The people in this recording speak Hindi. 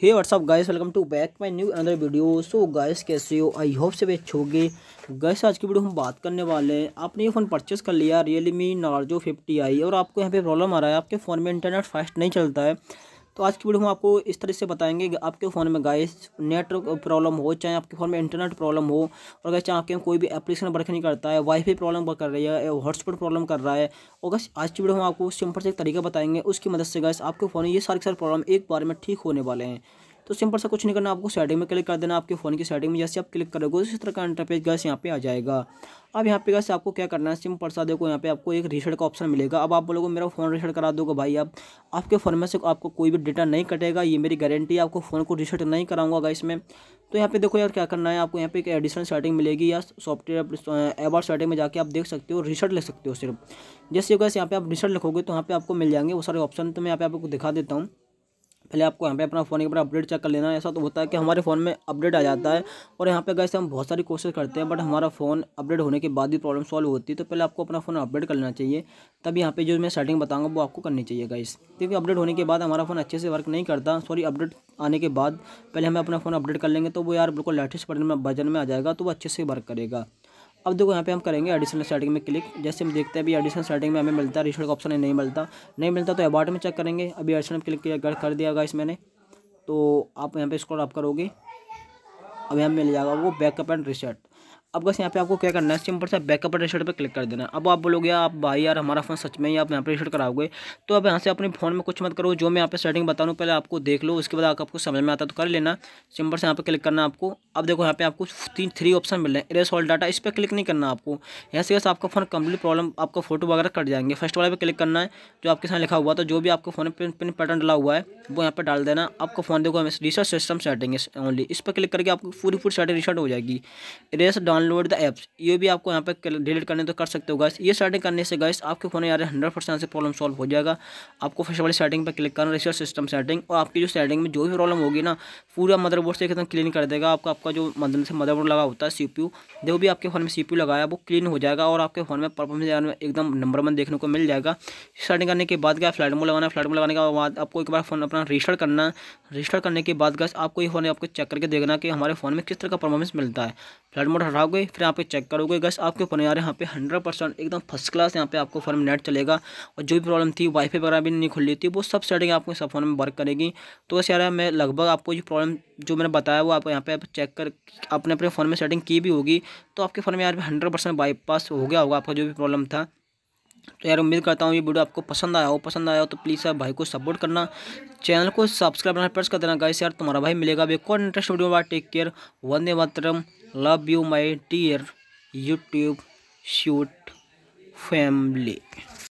hey what's up guys welcome to back my new अंदर वीडियो सो गाइस कैसे हो आई होप से वे अच्छे गाइस आज की वीडियो हम बात करने वाले हैं आपने ये फ़ोन परचेस कर लिया रियलमी नार्जो फिफ्टी आई और आपको यहाँ पे प्रॉब्लम आ रहा है आपके फ़ोन में इंटरनेट फास्ट नहीं चलता है तो आज की वीडियो हम आपको इस तरह से बताएंगे कि आपके फ़ोन में गाइस नेट प्रॉब्लम हो चाहे आपके फ़ोन में इंटरनेट प्रॉब्लम हो और अगर चाहे आपके कोई भी एप्लीकेशन वर्क नहीं करता है वाईफाई प्रॉब्लम कर रही है हॉटस्पॉट प्रॉब्लम कर रहा है और गैस आज की वीडियो हम आपको सिंपल से एक तरीका बताएंगे उसकी मदद से गैस आपके फ़ोन में ये सारे सारे प्रॉब्लम एक बार में ठीक होने वाले हैं तो सिंपल सा कुछ नहीं करना आपको सेटिंग में क्लिक कर देना आपके फ़ोन की सेटिंग में जैसे आप क्लिक करोगे इसी तरह का इंटरपेज गैस यहाँ पे आ जाएगा अब यहाँ पे गैस आपको क्या करना है सिंपल सा देखो यहाँ पे आपको एक रीसेट का ऑप्शन मिलेगा अब आप बोलोगे मेरा फ़ोन रीसेट करा दोगे भाई आप आपके फ़ोन में से आपको कोई भी डेटा नहीं कटेगा ये मेरी गारंटी है आपको फ़ोन को रीसेट नहीं कराऊंगा गैस में तो यहाँ पे देखो यार क्या करना है आपको यहाँ पे एक एडिशनल सेटिंग मिलेगी या सॉफ्टवेयर एवर सेटिंग में जाके आप देख सकते हो रिसर्ट लिख सकते हो सिर्फ जैसे गैस यहाँ पे आप रिसर्ट लिखोगे तो यहाँ पे आपको मिल जाएंगे वो सारे ऑप्शन तो मैं यहाँ पे आपको दिखा देता हूँ पहले आपको यहाँ पे अपना फ़ोन एक बार अपडेट चेक कर लेना ऐसा तो होता है कि हमारे फ़ोन में अपडेट आ जाता है और यहाँ पे गए हम बहुत सारी कोशिश करते हैं बट हमारा फ़ोन अपडेट होने के बाद भी प्रॉब्लम सॉल्व होती है तो पहले आपको अपना फ़ोन अपडेट कर लेना चाहिए तब यहाँ पे जो मैं सेटिंग बताऊँगा वो आपको करनी चाहिए गाइस क्योंकि अपडेट होने के बाद हमारा फ़ोन अच्छे से वर्क नहीं करता सॉरी अपडेट आने के बाद पहले हमें अपना फ़ोन अपडेट कर लेंगे तो वो यार बिल्कुल लेटेस्ट वर्जन में आ जाएगा तो वो अच्छे से वर्क करेगा अब देखो यहाँ पे हम करेंगे एडिशनल स्टार्टिंग में क्लिक जैसे हम देखते हैं अभी एडिशनल स्टार्टिंग में हमें मिलता है रिशल का ऑप्शन नहीं मिलता नहीं मिलता तो अबाउट में चेक करेंगे अभी एडिशनल क्लिक किया कर दिया गाइस मैंने तो आप यहाँ पे स्क्रॉल आप करोगे अब यहाँ मिल जाएगा वो बैकअप एंड रिसेट अब बस यहाँ पे आपको क्या करना है सिंपल सा बैकअप रजिस्टर पे क्लिक कर देना अब आप बोलोगे आप भाई यार हमारा फ़ोन सच में ही आप यहाँ पर रजिस्टर कराओगे तो अब यहाँ से अपने फ़ोन में कुछ मत करो जो मैं यहाँ पे सेटिंग बता रहा पहले आपको देख लो उसके बाद आपको समझ में आता तो कर लेना सिंपल से यहाँ पर क्लिक करना आपको अब देखो यहाँ पे आपको तीन थ्री ऑप्शन मिल रहे हैं इरेस ऑल डाटा इस पर क्लिक नहीं करना आपको यहाँ से बस आपका फ़ोन कंप्लीट प्रॉब्लम आपका फोटो वगैरह कट जाएंगे फर्स्ट वाले पर क्लिक करना है जो आपके साथ लिखा हुआ तो जो भी आपके फ़ोन में पिन पैटर्न डाला हुआ है वो यहाँ पर डाल देना आपका फ़ोन देखो रिसर्च सिस्टम सेटिंग ओनली इस पर क्लिक करके आपकी पूरी पूरी सेटिंग रिसर्ट हो जाएगी erase down download the apps ये भी आपको यहाँ पे डिलीट करने तो कर सकते हो गैस ये सेटिंग करने से गैस आपके फोन यार हंड्रेड परसेंट से प्रॉब्लम सॉल्व हो जाएगा आपको फर्स्ट वाली सेटिंग पर क्लिक करना रिसर्च सिस्टम सेटिंग और आपकी जो सेटिंग में जो भी प्रॉब्लम होगी ना पूरा मदरबोर्ड से एकदम क्लीन कर देगा आपका आपका जो मदर से मदरबोर्ड लगा होता है सी जो भी आपके फ़ोन में सी लगाया वो क्लीन हो जाएगा और आपके फ़ोन में परफॉर्मेंस एकदम नंबर वन देखने को मिल जाएगा सेटिंग करने के बाद गया फ्लाइट मोड लगाना फ्लाइट मोड लगाने के बाद आपको एक बार फ़ोन अपना रजिस्टर करना रजिस्टर करने के बाद गैस आपको ये फ़ोन आपको चेक करके देखना कि हमारे फ़ोन में किस तरह का परफॉर्मेंस मिलता है फ्लाइट मोड हटा जाओगे फिर यहाँ पे चेक करोगे गस आपके ऊपर यार यहाँ पे हंड्रेड परसेंट एकदम फर्स्ट क्लास यहाँ पे आपको फ़ोन में नेट चलेगा और जो भी प्रॉब्लम थी वाईफाई वगैरह भी नहीं खुल रही थी वो सब सेटिंग आपको सब फ़ोन में वर्क करेगी तो बस यार मैं लगभग आपको जो प्रॉब्लम जो मैंने बताया वो आप यहाँ पे चेक कर अपने अपने फ़ोन में सेटिंग की भी होगी तो आपके फ़ोन में यार हंड्रेड परसेंट बाईपास हो गया होगा आपका जो भी प्रॉब्लम था तो यार उम्मीद करता हूँ ये वीडियो आपको पसंद आया हो पसंद आया हो तो प्लीज़ यार भाई को सपोर्ट करना चैनल को सब्सक्राइब करना प्रेस कर देना गाइस यार तुम्हारा भाई मिलेगा अब एक और इंटरेस्ट वीडियो बार take care Vande Mataram love you my dear YouTube shoot family